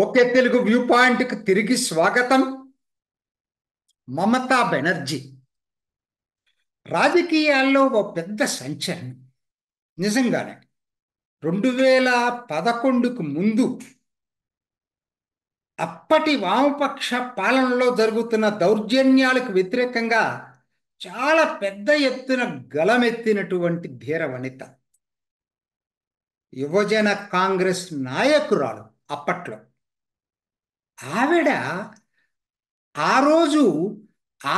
okay Telugu view పాయింట్కి తిరిగి స్వాగతం మమతా బెనర్జీ రాజకీయాల్లో ఓ పెద్ద సంచలనం నిజంగానే రెండు వేల పదకొండుకు ముందు అప్పటి వామపక్ష పాలనలో జరుగుతున్న దౌర్జన్యాలకు వ్యతిరేకంగా చాలా పెద్ద ఎత్తున గలమెత్తినటువంటి ధీర వనిత యువజన కాంగ్రెస్ నాయకురాలు అప్పట్లో ఆవిడ ఆ రోజు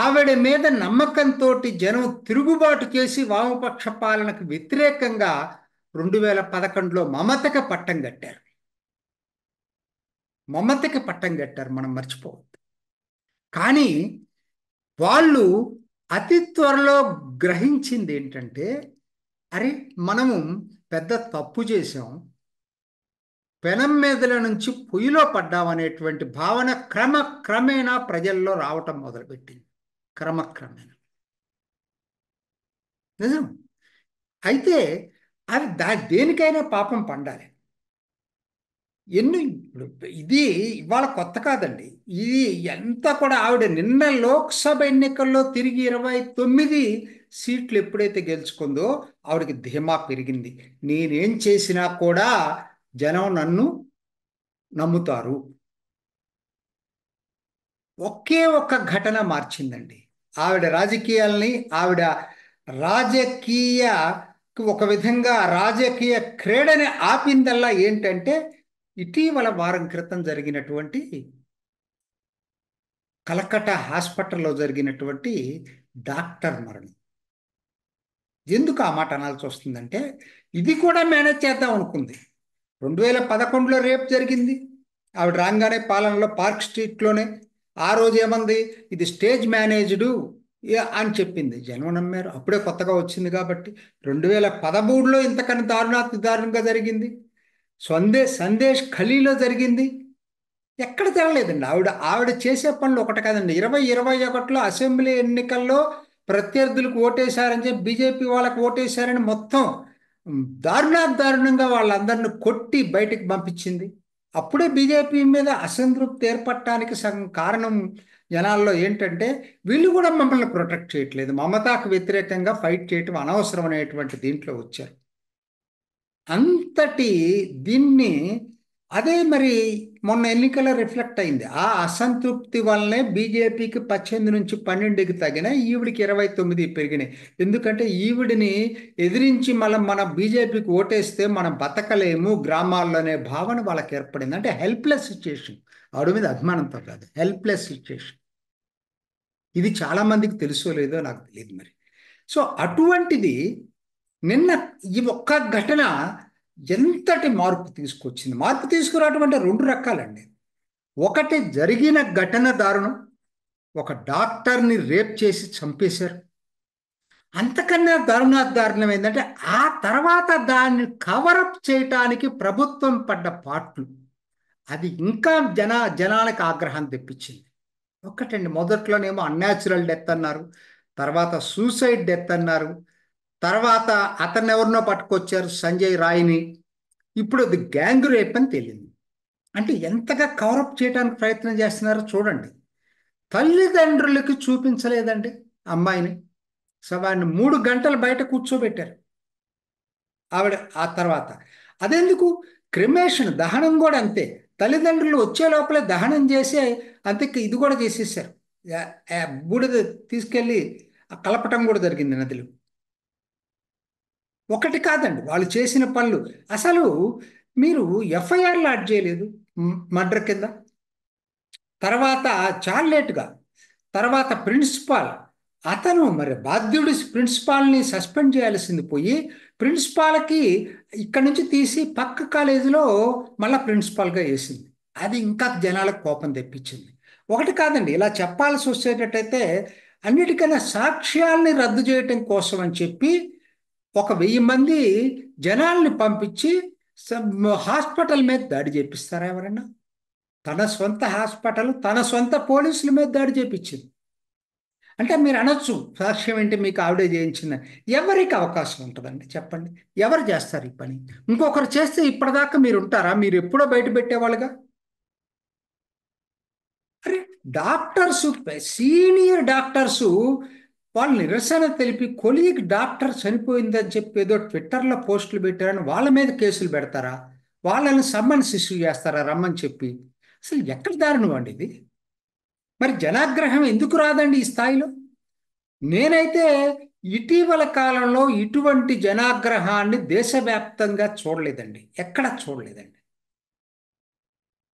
ఆవిడ మీద నమ్మకంతో జనం తిరుగుబాటు చేసి వామపక్ష పాలనకు వ్యతిరేకంగా రెండు వేల పదకొండులో మమతక పట్టం కట్టారు మమతక పట్టం కట్టారు మనం మర్చిపోవద్దు కానీ వాళ్ళు అతి త్వరలో గ్రహించింది ఏంటంటే అరే మనము పెద్ద తప్పు చేసాం పెనం మీదల నుంచి పొయ్యిలో పడ్డామనేటువంటి భావన క్రమక్రమేణా ప్రజల్లో రావటం మొదలుపెట్టింది క్రమక్రమేణా నిజం అయితే అది దా దేనికైనా పాపం పండాలి ఎన్ని ఇది ఇవాళ కొత్త కాదండి ఇది ఎంత కూడా ఆవిడ నిన్న లోక్సభ ఎన్నికల్లో తిరిగి ఇరవై తొమ్మిది సీట్లు ఎప్పుడైతే గెలుచుకుందో ఆవిడకి ధీమా పెరిగింది నేనేం చేసినా కూడా జనం నన్ను నమ్ముతారు ఒకే ఒక్క ఘటన మార్చిందండి ఆవిడ రాజకీయాల్ని ఆవిడ రాజకీయ ఒక విధంగా రాజకీయ క్రీడని ఆపిందల్లా ఏంటంటే ఇటీవల వారం క్రితం జరిగినటువంటి కలకట్ట హాస్పిటల్లో జరిగినటువంటి డాక్టర్ మరణం ఎందుకు ఆ మాట అనాల్సి వస్తుందంటే ఇది కూడా మేనేజ్ చేద్దాం అనుకుంది రెండు వేల పదకొండులో రేప్ జరిగింది ఆవిడ రాగానే పాలనలో పార్క్ స్ట్రీట్లోనే ఆ రోజు ఏమంది ఇది స్టేజ్ మేనేజ్డు అని చెప్పింది జన్మ నమ్మారు అప్పుడే కొత్తగా వచ్చింది కాబట్టి రెండు వేల పదమూడులో ఇంతకన్నా దారుణాత్మ దారుణంగా జరిగింది సందే సందేశ్ ఖలీలో జరిగింది ఎక్కడ జరగలేదండి ఆవిడ ఆవిడ చేసే పనులు ఒకటి కాదండి ఇరవై ఇరవై ఒకటిలో అసెంబ్లీ ఎన్నికల్లో ప్రత్యర్థులకు ఓటేశారని చెప్పి బీజేపీ వాళ్ళకి ఓటేశారని మొత్తం దారుణాదారుణంగా వాళ్ళందరిని కొట్టి బయటికి పంపించింది అప్పుడే బీజేపీ మీద అసంతృప్తి ఏర్పడటానికి సగం కారణం జనాల్లో ఏంటంటే వీళ్ళు కూడా మమ్మల్ని ప్రొటెక్ట్ చేయట్లేదు మమతాకు వ్యతిరేకంగా ఫైట్ చేయటం అనవసరం అనేటువంటి దీంట్లో వచ్చారు అంతటి దీన్ని అదే మరి మొన్న ఎన్నికల రిఫ్లెక్ట్ అయింది ఆ అసంతృప్తి వల్లనే బీజేపీకి పచ్చెనిమిది నుంచి పన్నెండుకి తగిన ఈవిడికి ఇరవై తొమ్మిది పెరిగినాయి ఎందుకంటే ఈవిడిని ఎదిరించి మనం మన బీజేపీకి ఓటేస్తే మనం బతకలేము గ్రామాల్లోనే భావన వాళ్ళకి ఏర్పడింది అంటే హెల్ప్లెస్ సిచ్యుయేషన్ ఆవిడ మీద అభిమానంతో కాదు హెల్ప్లెస్ సిచ్యుయేషన్ ఇది చాలామందికి తెలుసో లేదో నాకు తెలియదు మరి సో అటువంటిది నిన్న ఈ ఒక్క ఘటన ఎంతటి మార్పు తీసుకొచ్చింది మార్పు తీసుకురావటం అంటే రెండు రకాలండి ఒకటి జరిగిన ఘటన దారుణం ఒక డాక్టర్ని రేప్ చేసి చంపేశారు అంతకన్నా దారుణ దారుణం ఏంటంటే ఆ తర్వాత దాన్ని కవరప్ చేయటానికి ప్రభుత్వం పడ్డ పాటలు అది ఇంకా జన జనాలకు ఆగ్రహం తెప్పించింది ఒకటండి మొదట్లోనేమో అన్యాచురల్ డెత్ అన్నారు తర్వాత సూసైడ్ డెత్ అన్నారు తర్వాత అతన్ని ఎవరినో పట్టుకొచ్చారు సంజయ్ రాయ్ని ఇప్పుడు అది గ్యాంగ్ రేప్ అని తేలింది అంటే ఎంతగా కవరప్ చేయడానికి ప్రయత్నం చేస్తున్నారో చూడండి తల్లిదండ్రులకి చూపించలేదండి అమ్మాయిని సో వాడిని మూడు గంటలు బయట కూర్చోబెట్టారు ఆవిడ ఆ తర్వాత అదెందుకు క్రిమేషన్ దహనం కూడా అంతే తల్లిదండ్రులు వచ్చే లోపలే దహనం చేసి అంతే ఇది కూడా చేసేసారు బూడిద తీసుకెళ్ళి కలపటం కూడా జరిగింది నదిలో ఒకటి కాదండి వాళ్ళు చేసిన పనులు అసలు మీరు ఎఫ్ఐఆర్ లాడ్ చేయలేదు మర్డర్ కింద తర్వాత చాలా తర్వాత ప్రిన్సిపాల్ అతను మరి బాధ్యుడి ప్రిన్సిపాల్ని సస్పెండ్ చేయాల్సింది పోయి ప్రిన్సిపాల్కి ఇక్కడి నుంచి తీసి పక్క కాలేజీలో మళ్ళీ ప్రిన్సిపాల్గా వేసింది అది ఇంకా జనాలకు కోపం తెప్పించింది ఒకటి కాదండి ఇలా చెప్పాల్సి వచ్చేటట్టయితే అన్నిటికైనా సాక్ష్యాల్ని రద్దు చేయటం కోసం అని చెప్పి ఒక వెయ్యి మంది జనాల్ని పంపించి హాస్పిటల్ మీద దాడి చేపిస్తారా ఎవరన్నా తన సొంత హాస్పిటల్ తన సొంత పోలీసుల మీద దాడి చేపించింది అంటే మీరు అనొచ్చు సాక్ష్యం ఏంటి మీకు ఆవిడే చేయించిన ఎవరికి అవకాశం ఉంటుందండి చెప్పండి ఎవరు చేస్తారు ఈ పని ఇంకొకరు చేస్తే ఇప్పటిదాకా మీరు ఉంటారా మీరు ఎప్పుడో బయట పెట్టేవాళ్ళుగా అరే డాక్టర్స్ సీనియర్ డాక్టర్సు వాళ్ళు నిరసన తెలిపి కొలీగ్ డాక్టర్ చనిపోయిందని చెప్పి ఏదో ట్విట్టర్లో పోస్టులు పెట్టారని వాళ్ళ మీద కేసులు పెడతారా వాళ్ళని సమ్మన్స్ ఇష్యూ చేస్తారా రమ్మని చెప్పి అసలు ఎక్కడ దారుణం అండి ఇది మరి జనాగ్రహం ఎందుకు రాదండి ఈ స్థాయిలో నేనైతే ఇటీవల కాలంలో ఇటువంటి జనాగ్రహాన్ని దేశవ్యాప్తంగా చూడలేదండి ఎక్కడా చూడలేదండి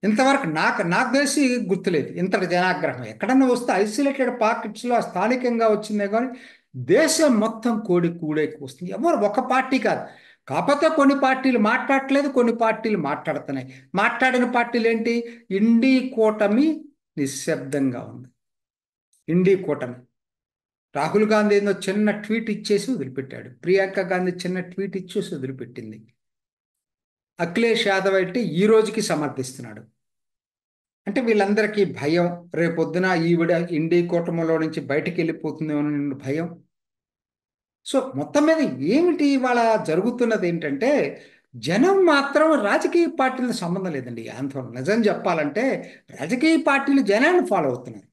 ఇంతవరకు నాకు నాకు తెలిసి గుర్తులేదు ఇంతటి జనాగ్రహం ఎక్కడన్నా వస్తే ఐసోలేటెడ్ పాకెట్స్లో స్థానికంగా వచ్చిందే కానీ దేశం మొత్తం కోడి కూడేకి వస్తుంది ఎవరు ఒక పార్టీ కాదు కాకపోతే కొన్ని పార్టీలు మాట్లాడట్లేదు కొన్ని పార్టీలు మాట్లాడుతున్నాయి మాట్లాడిన పార్టీలు ఏంటి ఇండి కూటమి నిశ్శబ్దంగా ఉంది ఇండి కూటమి రాహుల్ గాంధీ ఏదో చిన్న ట్వీట్ ఇచ్చేసి వదిలిపెట్టాడు ప్రియాంక గాంధీ చిన్న ట్వీట్ ఇచ్చేసి వదిలిపెట్టింది అఖిలేష్ యాదవ్ అయితే ఈ రోజుకి సమర్థిస్తున్నాడు అంటే వీళ్ళందరికీ భయం రేపొద్దున ఈవిడ ఇండి కూటమిలో నుంచి బయటికి వెళ్ళిపోతుందేమో భయం సో మొత్తం మీద ఏమిటి ఇవాళ జరుగుతున్నది ఏంటంటే జనం మాత్రం రాజకీయ పార్టీలకు సంబంధం లేదండి ఆందోళన నిజం చెప్పాలంటే రాజకీయ పార్టీలు జనాన్ని ఫాలో అవుతున్నారు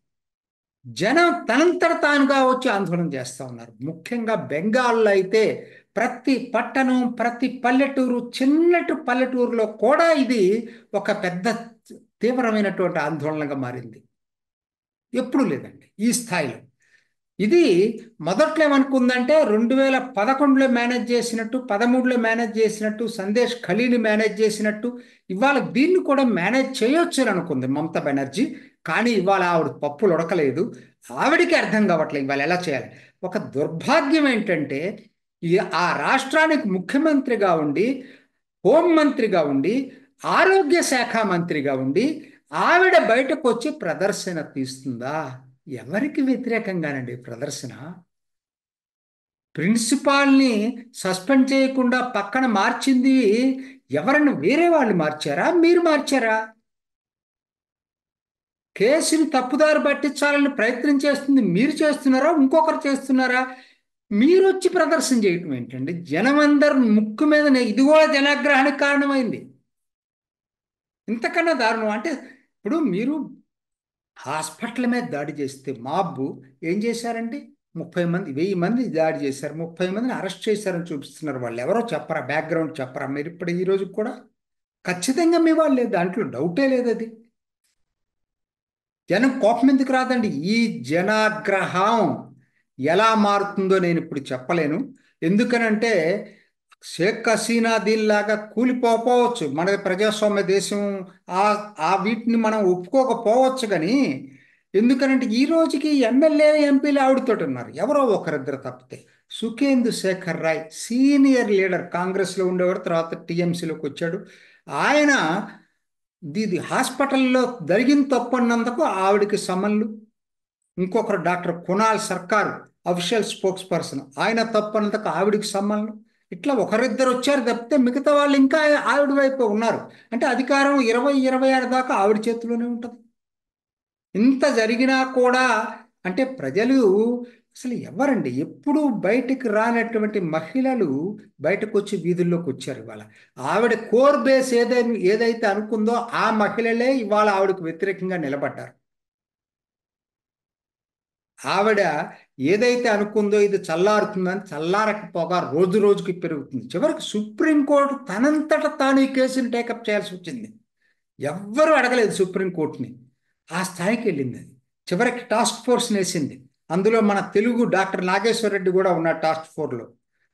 జనం తనంతట తానుగా వచ్చి ఆందోళన చేస్తూ ఉన్నారు ముఖ్యంగా బెంగాల్లో అయితే ప్రతి పట్టణం ప్రతి పల్లెటూరు చిన్నటి పల్లెటూరులో కూడా ఇది ఒక పెద్ద తీవ్రమైనటువంటి ఆందోళనగా మారింది ఎప్పుడు లేదండి ఈ స్థాయిలో ఇది మొదట్లో ఏమనుకుందంటే రెండు వేల పదకొండులో మేనేజ్ చేసినట్టు పదమూడులో మేనేజ్ చేసినట్టు సందేశ్ ఖలీని మేనేజ్ చేసినట్టు ఇవాళ దీన్ని కూడా మేనేజ్ చేయొచ్చు అనుకుంది మమతా బెనర్జీ కానీ ఇవాళ ఆవిడ పప్పులు ఉడకలేదు ఆవిడికి అర్థం కావట్లేదు ఇవాళ ఎలా చేయాలి ఒక దుర్భాగ్యం ఏంటంటే ఆ రాష్ట్రానికి ముఖ్యమంత్రిగా ఉండి హోంమంత్రిగా ఉండి ఆరోగ్య శాఖ మంత్రిగా ఉండి ఆవిడ బయటకు వచ్చి ప్రదర్శన తీస్తుందా ఎవరికి వ్యతిరేకంగానండి ప్రదర్శన ప్రిన్సిపాల్ని సస్పెండ్ చేయకుండా పక్కన మార్చింది ఎవరిని వేరే వాళ్ళు మార్చారా మీరు మార్చారా కేసుని తప్పుదారి పట్టించాలని ప్రయత్నం చేస్తుంది మీరు చేస్తున్నారా ఇంకొకరు చేస్తున్నారా మీరు వచ్చి ప్రదర్శన చేయటం ఏంటండి జనమందరు ముక్కు మీద ఇదిగో జనాగ్రహానికి కారణమైంది ఇంతకన్నా దారుణం అంటే ఇప్పుడు మీరు హాస్పిటల్ మీద దాడి చేస్తే మాబ్బు ఏం చేశారండి ముప్పై మంది వెయ్యి మంది దాడి చేశారు ముప్పై మందిని అరెస్ట్ చేశారని చూపిస్తున్నారు వాళ్ళు ఎవరో చెప్పరా బ్యాక్గ్రౌండ్ చెప్పరా మీరు ఇప్పుడు ఈ రోజు కూడా ఖచ్చితంగా మీ వాళ్ళు లేదు దాంట్లో డౌటే లేదు అది జనం కోపం ఎందుకు రాదండి ఈ జనాగ్రహం ఎలా మారుతుందో నేను ఇప్పుడు చెప్పలేను ఎందుకనంటే షేక్ హసీనా దీనిలాగా కూలిపోవచ్చు మన ప్రజాస్వామ్య దేశం ఆ ఆ వీటిని మనం ఒప్పుకోకపోవచ్చు కానీ ఎందుకనంటే ఈ రోజుకి ఎమ్మెల్యే ఎంపీలు ఆవిడతో ఉన్నారు ఎవరో ఒకరిద్దరు తప్పితే సుఖేందు శేఖర్ రాయ్ సీనియర్ లీడర్ కాంగ్రెస్లో ఉండేవాడు తర్వాత టీఎంసీలోకి వచ్చాడు ఆయన దీది హాస్పిటల్లో జరిగిన తప్పు అన్నందుకు ఆవిడకి సమన్లు ఇంకొకరు డాక్టర్ కునాల్ సర్కార్ అఫీషియల్ స్పోక్స్ పర్సన్ ఆయన తప్పనంతకు ఆవిడికి సంబంధం ఇట్లా ఒకరిద్దరు వచ్చారు తప్పితే మిగతా వాళ్ళు ఇంకా ఆవిడ వైపు ఉన్నారు అంటే అధికారం ఇరవై ఇరవై ఆరు దాకా ఆవిడ చేతిలోనే ఉంటుంది ఇంత జరిగినా కూడా అంటే ప్రజలు అసలు ఎవరండి ఎప్పుడు బయటకు రానటువంటి మహిళలు బయటకు వచ్చి వీధుల్లోకి వచ్చారు ఇవాళ ఆవిడ కోర్ బేస్ ఏదైనా ఏదైతే అనుకుందో ఆ మహిళలే ఇవాళ ఆవిడకు వ్యతిరేకంగా నిలబడ్డారు ఆవిడ ఏదైతే అనుకుందో ఇది చల్లారుతుందని చల్లారకపోగా రోజు రోజుకి పెరుగుతుంది చివరికి సుప్రీంకోర్టు తనంతట తాను ఈ కేసుని టేకప్ చేయాల్సి వచ్చింది ఎవ్వరూ అడగలేదు సుప్రీంకోర్టుని ఆ స్థాయికి వెళ్ళింది అది చివరికి టాస్క్ ఫోర్స్ వేసింది అందులో మన తెలుగు డాక్టర్ నాగేశ్వర రెడ్డి కూడా ఉన్నారు టాస్క్ ఫోర్లో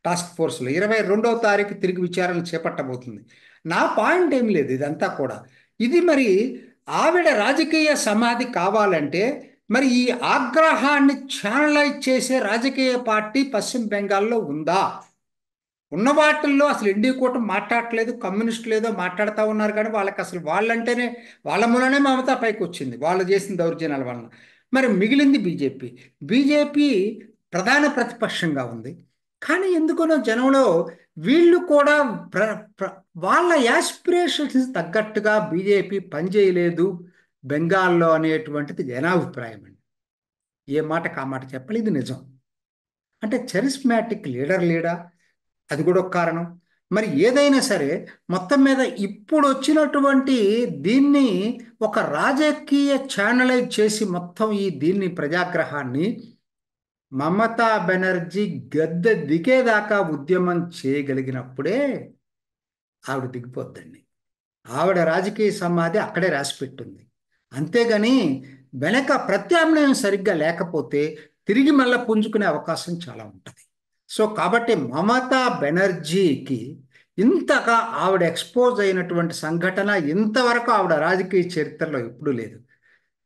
టాస్క్ ఫోర్స్లో ఇరవై రెండవ తారీఖు తిరిగి విచారణ చేపట్టబోతుంది నా పాయింట్ ఏం లేదు ఇదంతా కూడా ఇది మరి ఆవిడ రాజకీయ సమాధి కావాలంటే మరి ఈ ఆగ్రహాన్ని ఛానలైజ్ చేసే రాజకీయ పార్టీ పశ్చిమ బెంగాల్లో ఉందా ఉన్న వాటిల్లో అసలు ఇండియా కూట మాట్లాడట్లేదు కమ్యూనిస్టులు ఏదో మాట్లాడుతూ ఉన్నారు కానీ వాళ్ళకి అసలు వాళ్ళంటేనే వాళ్ళ మూలనే మమత పైకి వచ్చింది వాళ్ళు చేసిన దౌర్జన్యాల వలన మరి మిగిలింది బీజేపీ బీజేపీ ప్రధాన ప్రతిపక్షంగా ఉంది కానీ ఎందుకనో జనంలో వీళ్ళు కూడా వాళ్ళ యాస్పిరేషన్స్ తగ్గట్టుగా బీజేపీ పనిచేయలేదు బెంగాల్లో అనేటువంటిది జనాభిప్రాయం అండి ఏ మాట కా మాట చెప్పాలి ఇది నిజం అంటే చరిస్మాటిక్ లీడర్ లీడా అది కూడా ఒక కారణం మరి ఏదైనా సరే మొత్తం మీద ఇప్పుడు వచ్చినటువంటి దీన్ని ఒక రాజకీయ ఛానలైజ్ చేసి మొత్తం ఈ దీన్ని ప్రజాగ్రహాన్ని మమతా బెనర్జీ గద్దె దిగేదాకా ఉద్యమం చేయగలిగినప్పుడే ఆవిడ దిగిపోద్దండి ఆవిడ రాజకీయ సమాధి అక్కడే రాసిపెట్టుంది అంతేగాని వెనక ప్రత్యామ్నాయం సరిగ్గా లేకపోతే తిరిగి మళ్ళీ పుంజుకునే అవకాశం చాలా ఉంటుంది సో కాబట్టి మమతా బెనర్జీకి ఇంతగా ఆవిడ ఎక్స్పోజ్ అయినటువంటి సంఘటన ఇంతవరకు ఆవిడ రాజకీయ చరిత్రలో ఎప్పుడూ లేదు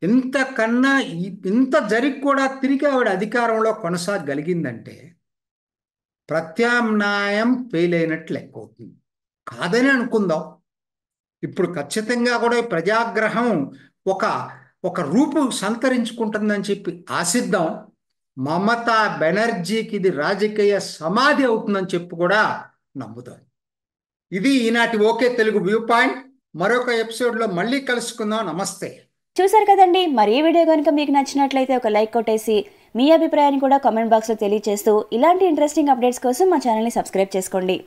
ఇంతకన్నా ఇంత జరిగి కూడా తిరిగి ఆవిడ అధికారంలో కొనసాగలిగిందంటే ప్రత్యామ్నాయం ఫెయిల్ అయినట్లు లెక్క అవుతుంది కాదని అనుకుందాం ఇప్పుడు ఖచ్చితంగా కూడా ప్రజాగ్రహం ఒక ఒక రూపం సంతరించుకుంటుందని చెప్పి ఆశిద్దాం మమతా బెనర్జీకి ఇది రాజకీయ సమాధి అవుతుందని చెప్పి కూడా నమ్ముతాం ఇది ఈనాటి ఓకే తెలుగు వ్యూ పాయింట్ మరొక ఎపిసోడ్లో మళ్ళీ కలుసుకుందాం నమస్తే చూసారు కదండి మరి ఈ వీడియో కనుక మీకు నచ్చినట్లయితే ఒక లైక్ కొట్టేసి మీ అభిప్రాయాన్ని కూడా కామెంట్ బాక్స్లో తెలియజేస్తూ ఇలాంటి ఇంట్రెస్టింగ్ అప్డేట్స్ కోసం మా ఛానల్ని సబ్స్క్రైబ్ చేసుకోండి